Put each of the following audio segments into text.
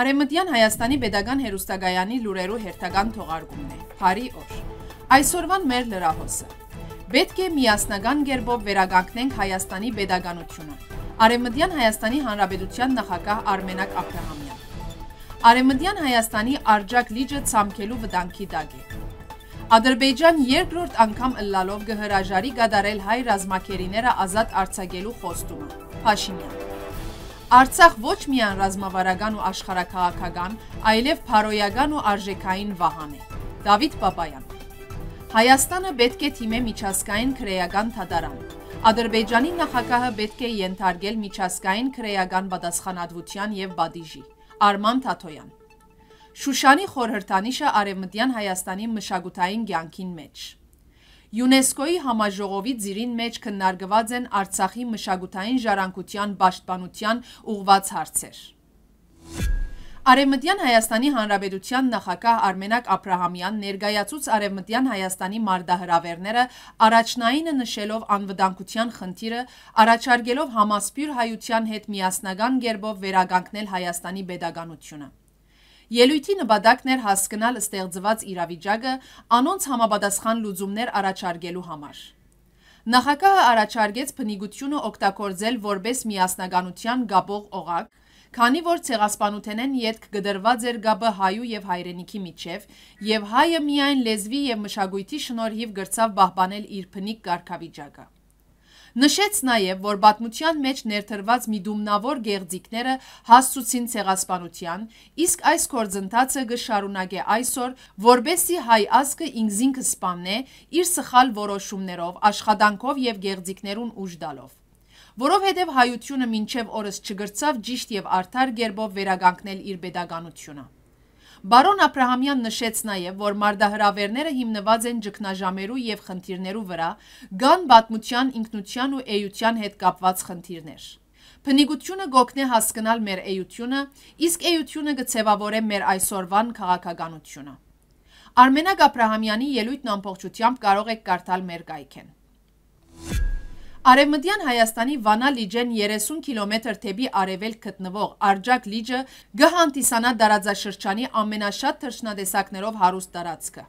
Արեմտյան Հայաստանի Պետական Հերուստագայանի լուրերու հերթական թողարկումն է։ Բարի օր։ Այսօրվան մեր լրահոսը։ Պետք է միասնական ģերբով վերականգնենք Հայաստանի pedagoganությունը։ Արեմտյան Հայաստանի Հանրապետության նախագահ Արմենակ Աբրահամյան։ Արեմտյան Հայաստանի արժակ լիճը ցամքելու վտանգի տակ է։ Ադրբեջան երկրորդ անգամ ըլլալով կհրաժարի գադարել հայ ռազմակերիները ազատ արձակելու խոստումը։ Փաշինյան Արցախ ոչ միայն ռազմավարական ու աշխարհակաղակական, այլև փարոյական ու արժեքային վահան է։ Դավիթ Պապայան։ Հայաստանը պետք է թիմե միջազգային քրեական թատարան։ Ադրբեջանի նախագահը պետք է ենթարկել միջազգային քրեական պատասխանատվության եւ բադիժի։ Արման Թաթոյան։ Շուշանի խորհրդանիշը արևմտյան Հայաստանի մշակութային ցանկին մեջ։ ՅՈՒՆԵՍԿՕ-ի համաժողովի ձիրին մեջ քննարկված են Արցախի մշակութային ժառանգության պաշտպանության ուղղված հարցեր։ Արևմտյան Հայաստանի Հանրապետության նախագահ Արմենակ Աբրահամյանն ներկայացուց Արևմտյան Հայաստանի մարտահրավերները առաջնայինը նշելով անվտանգության խնդիրը, առաջարկելով համասպյուր հայության հետ միասնական ղերբով վերականգնել Հայաստանի պետականությունը։ Ելույթի նպատակն էր հասկանալ ստեղծված իրավիճակը անոնց համապատասխան լուծումներ առաջարկելու համար։ Նախագահը առաջարկեց բնիկությունը օգտագործել որպես միասնականության գաբող օղակ, քանի որ ցեղասպանութենեն յետք գդրված էր գաբը հայու եւ հայրենիքի միջև եւ հայը միայն լեզվի եւ մշակույթի շնորհիվ գրծավ բահբանել իր բնիկ կարգավիճակը։ Նշեց նաև, որ պատմության մեջ ներթրված միդումնավոր գեղձիկները հասցուցին ցեղասպանության, իսկ այս կորձընթացը գշարունակե այսօր, որբեսի հայ ազգը ինքզինքը սպանե իր սխալ որոշումներով, աշխատանքով եւ գեղձիկներուն ուժ տալով որովհետև հայությունը մինչև օրս չգրծավ ճիշտ եւ արդար գերբով վերագանքնել իր pedagoganությունը Բարոն Աբրահամյան նշեց նաև, որ մարդահրավերները հիմնված են ճգնաժամերու եւ խնդիրներու վրա, կան պատմության, ինքնության ու էության հետ կապված խնդիրներ։ Փնիկությունը գոգնե հասկանալ մեր էությունը, իսկ էությունը կցևավորե մեր այսօրվան քաղաքականությունը։ Արմենակ Աբրահամյանի ելույթն ամբողջությամբ կարող եք կարդալ մեր կայքեն։ Արևմտյան Հայաստանի Վանա լիջեն 30 կիլոմետր թեպի արևելք գտնվող Արջակ լիճը գհանտիսանա դարաձաշրջանի ամենաշատ թռչնադեսակներով հարուստ տարածքը։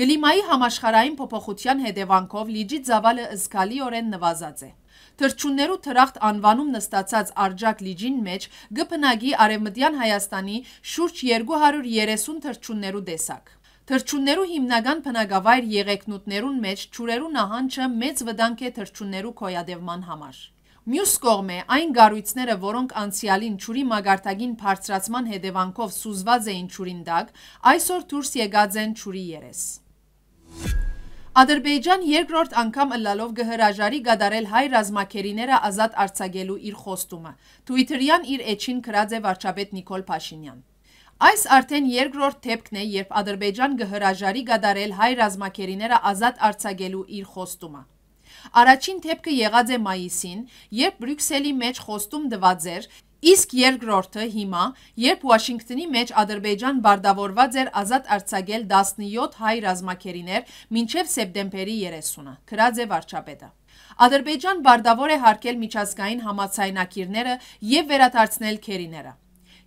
Գլիմայի համաշխարհային փոփոխության հետևանքով լիճի ծավալը զգալիորեն նվազած է։ Թրջուններու թրախտ անվանում նստացած Արջակ լիջին մեջ գբնագի Արևմտյան Հայաստանի շուրջ 230 թրջուններու տեսակ։ Թրջուններու հիմնական բնակավայր Եղեգնուտներուն մեջ Չուրերու նահանջը մեծ վտանգ է թրջուններու կոյադևման համար։ Մյուս կողմ է այն գարույցները, որոնք անցյալին ճուրի մագարտագին բարձրացման հետևանքով սուզված էին ճուրին տակ, այսօր դուրս եկած են ճուրի երես։ Ադրբեջան երկրորդ անգամ ըլլալով գհրաժարի գադարել հայ ռազմակերիները ազատ արձակելու իր խոստումը։ Թվիթերյան իր էջին գրած է վարչապետ Նիկոլ Փաշինյան։ Այս արդեն երկրորդ դեպքն է, երբ Ադրբեջան գհրաժարի գադարել հայ ռազմակերիները ազատ արձակելու իր խոստումը։ Առաջին դեպքը եղած է մայիսին, երբ Բրյուսելի մեջ խոստում դված էր, իսկ երկրորդը հիմա, երբ Վաշինգտոնի մեջ Ադրբեջան բարդավորված էր ազատ արձակել 17 հայ ռազմակերիներ մինչև սեպտեմբերի 30-ը, գրած է վարչապետը։ Ադրբեջան բարդավոր է հարկել միջազգային համացայնակիրները եւ վերադարձնել քերիները։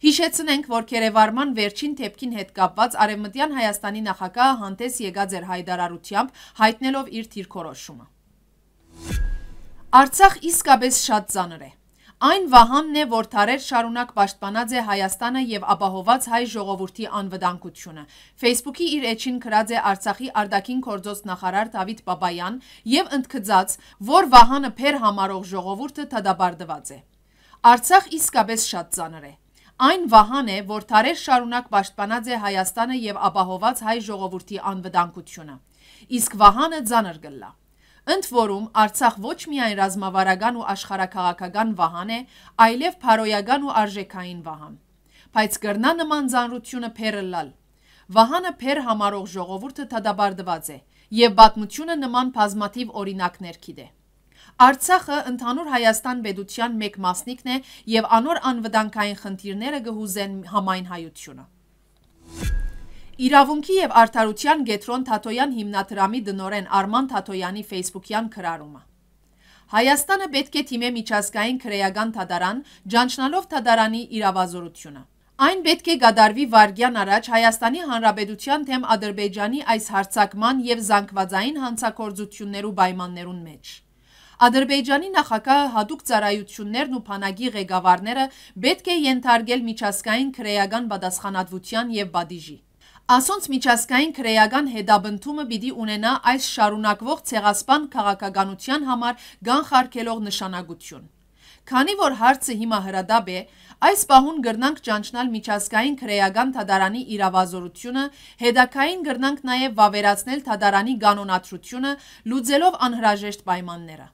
Հիշեցնենք, որ Կերևարման վերջին թեփքին հետ կապված Արևմտյան Հայաստանի նախագահը հանդես եկած էր հայտարարությամբ, հայտնելով իր դիրքորոշումը։ Արցախ իսկապես շատ ծանր է։ Այն վահամն է, որ թարեր շարունակ պաշտպանած է Հայաստանը եւ ապահոված հայ ժողովրդի անվտանգությունը։ Facebook-ի իր էջին գրած է Արցախի արդակին կորձոց նախարար Դավիթ Բաբայան եւ ընդգծած, որ վահանը փեր համարող ժողովուրդը դադարդված է։ Արցախ իսկապես շատ ծանր է։ Այն վահան է, որ տարեր շարունակ պաշտպանած է Հայաստանը եւ ապահոված հայ ժողովրդի անվտանգությունը։ Իսկ վահանը ցաներ գլա։ Ընդ որում Արցախ ոչ միայն ռազմավարական ու աշխարհակաղակական վահան է, այլև փարոյական ու արժեքային վահան։ Բայց կրնա նման ցանրությունը փերըլալ։ Վահանը փեր համարող ժողովուրդը դադարդված է եւ պատմությունը նման բազմաթիվ օրինակներ գիտե։ Արցախը ընդհանուր Հայաստան պետության մեկ մասնիկն է եւ անոր անվտանգային խնդիրները գհուզեն համայն հայությունը։ Իրավունքի եւ արդարության Գետրոն Թաթոյան հիմնադրամի դնորեն Արման Թաթոյանի Facebook-յան քրարումը։ Հայաստանը պետք է թիմե միջազգային քրեական թադարան, ճանչնալով թադարանի իրավազորությունը։ Այն պետք է գադարվի վարգյան առաջ Հայաստանի Հանրապետության թեմ Ադրբեջանի այս հարցակման եւ զանգվածային հանցակործություններու պայմաններուն մեջ։ Ադրբեջանի նախագահը հատուկ ծառայություններն ու բանակի ղեկավարները պետք է ենթարկել միջազգային քրեական պատասխանատվության եւ բադիժի։ Ասոնց միջազգային քրեական հետաբնդումը պիտի ունենա այս շարունակվող ցեղասպան քաղաքականության համար գանխարկելով նշանակություն։ Քանի որ հարցը հիմա հրադաբ է, այս պահուն գրնանք ճանչնալ միջազգային քրեական թադարանի իրավազորությունը, հետակային գրնանք նաև վավերացնել թադարանի կանոնատրությունը, լուծելով անհրաժեշտ պայմանները։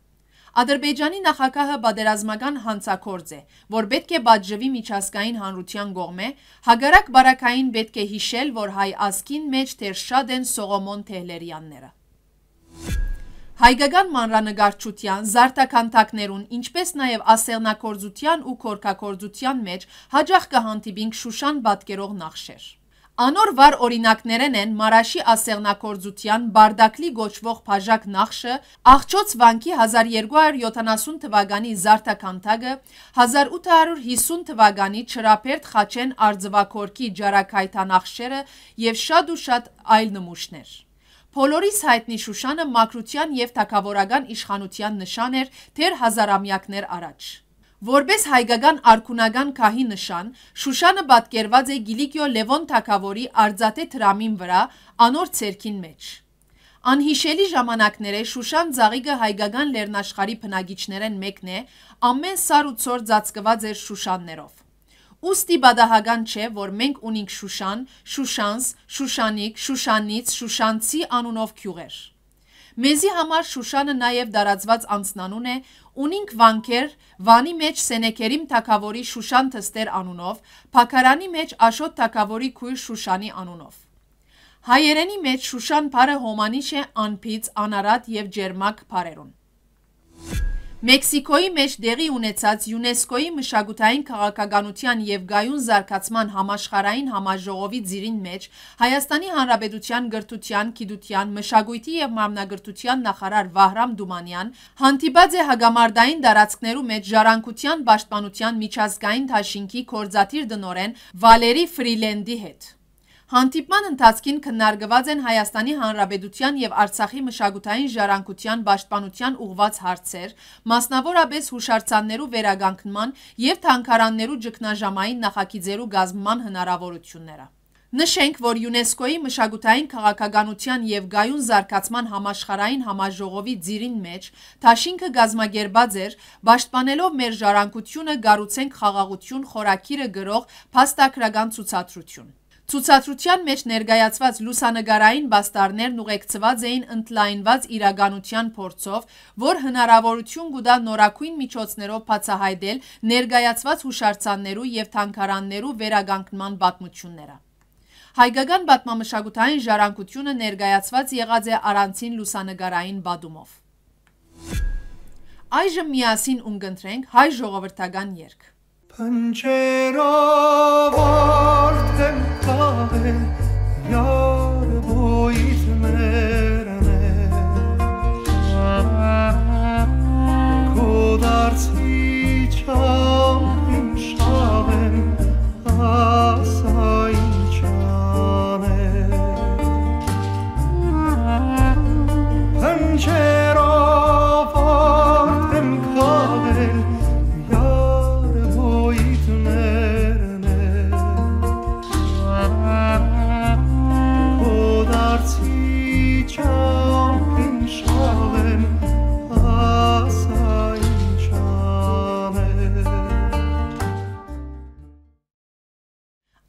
Ադրբեջանի նախագահը բادرազմական հանցակորձ է, որ պետք է բաժվի միջազգային հանրության կողմէ, հակառակ բարակային պետք է հիշել, որ հայ ազգին մեջ դեռ շատ են Սողոմոն Թեհլերյանները։ Հայկական մանրանկարչության, զարդաքանդակներուն, ինչպես նաև ասեղնագործության ու քորքագործության մեջ հաճախ կհանդիպինք Շուշան պատկերող նախշեր։ Անոր վար օրինակներեն են Մարաշի ասեղնակործության բարդակլի գոչվող բաժակ նախշը, աղջոց վանքի 1270 թվականի զարդականթագը, 1850 թվականի չրապերտ խաչեն արձվակորքի ջարակայթանախշերը և շատ ու շատ այլ նմուշներ։ Հոլորիս հայտնի շուշանը մակրության և թակավորական իշխանության նշան էր թեր հազարամյակներ առաջ։ Որպես հայկական արքունական քահի նշան, Շուշանը պատկերված է Գիլիկիո Լևոն Թագավորի արձատե թրամին վրա անոր ցերքին մեջ։ Անհիշելի ժամանակներ է Շուշան Ձաղիկը հայկական լեռնաշխարի բնագիչներեն մեկն է, ամեն սար ու ցոր ծածկված էր Շուշաններով։ Ոստի բադահական չէ, որ մենք ունենք Շուշան, Շուշանս, Շուշանիկ, Շուշանից, Շուշանցի անունով գյուղեր։ Մեզի համար Շուշանը նաև դարածված անձնանուն է, ունինք վանքեր, վանի մեջ Սենեկերիմ թակավորի Շուշան թստեր անունով, Փակարանի մեջ Աշոտ թակավորի քույր Շուշանի անունով։ Հայերենի մեջ Շուշան բարը հոմանիշ է անփից, անարատ եւ ջերմակ բարերուն։ Մեքսիկոյի մեջ դեղի ունեցած ՅՈՒՆԵՍԿՕ-ի մշակութային քաղաքականության եւ գայուն զարգացման համաշխարհային համաժողովի ծիրին մեջ Հայաստանի Հանրապետության գրթության, գիտության, մշակույթի եւ մարմնագրթության նախարար Վահրամ Դումանյան հանդիպած է հագամարդային տարածքներու մեջ Ժառանգության պաշտպանության միջազգային թաշինքի կորզաթիր դնորեն Վալերի Ֆրիլենդի հետ։ Հանդիպման ընթացքին քննարկված են Հայաստանի Հանրապետության եւ Արցախի մշակութային ժառանգության պաշտպանության ուղված հարցեր, մասնավորապես հուշարձաններու վերագանքման եւ թանգարաններու ճգնաժամային նախագիծերու գազմման հնարավորությունները։ Նշենք, որ ՅՈՒՆԵՍԿՕ-ի մշակութային քաղաքականության եւ գայուն զարգացման համաշխարային համաժողովի ծիրին մեջ Թաշինքը գազմագերբած էր, պաշտպանելով մեր ժառանգությունը գառուցենք խաղաղություն խորակիրը գրող փաստագրական ցուցադրություն։ Ցուցադրության մեջ ներկայացված լուսանգարային բաստարներն ուղեկցված էին ընդլայնված իրականության փորձով, որ հնարավորություն կուտա նորակույն միջոցներով բացահայտել ներկայացված հուշարձաններու եւ թանգարաններու վերագանքման պատմությունները։ Հայկական պատմամշակութային ժառանգությունը ներկայացված եղած է առանցին լուսանգարային բադումով։ Այժմ միասին ունգընտրենք հայ ժողովրդական երգ։ Փնչերով